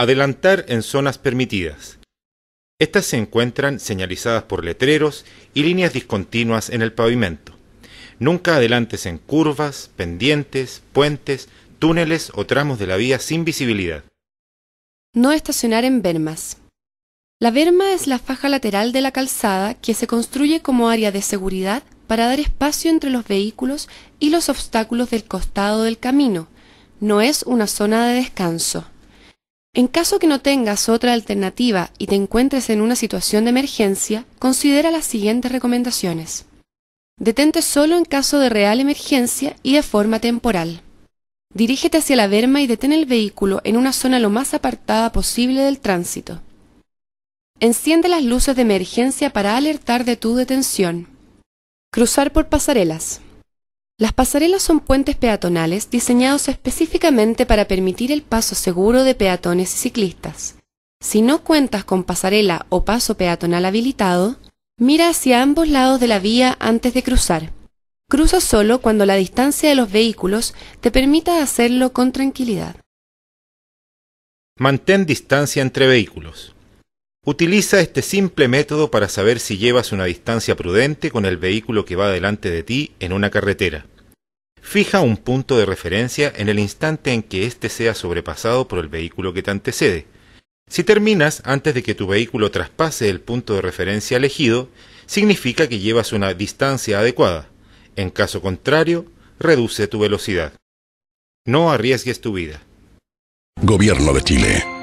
Adelantar en zonas permitidas. Estas se encuentran señalizadas por letreros y líneas discontinuas en el pavimento. Nunca adelantes en curvas, pendientes, puentes, túneles o tramos de la vía sin visibilidad. No estacionar en bermas. La berma es la faja lateral de la calzada que se construye como área de seguridad para dar espacio entre los vehículos y los obstáculos del costado del camino. No es una zona de descanso. En caso que no tengas otra alternativa y te encuentres en una situación de emergencia, considera las siguientes recomendaciones. Detente solo en caso de real emergencia y de forma temporal. Dirígete hacia la verma y detén el vehículo en una zona lo más apartada posible del tránsito. Enciende las luces de emergencia para alertar de tu detención. Cruzar por pasarelas. Las pasarelas son puentes peatonales diseñados específicamente para permitir el paso seguro de peatones y ciclistas. Si no cuentas con pasarela o paso peatonal habilitado, mira hacia ambos lados de la vía antes de cruzar. Cruza solo cuando la distancia de los vehículos te permita hacerlo con tranquilidad. Mantén distancia entre vehículos. Utiliza este simple método para saber si llevas una distancia prudente con el vehículo que va delante de ti en una carretera. Fija un punto de referencia en el instante en que éste sea sobrepasado por el vehículo que te antecede. Si terminas antes de que tu vehículo traspase el punto de referencia elegido, significa que llevas una distancia adecuada. En caso contrario, reduce tu velocidad. No arriesgues tu vida. Gobierno de Chile.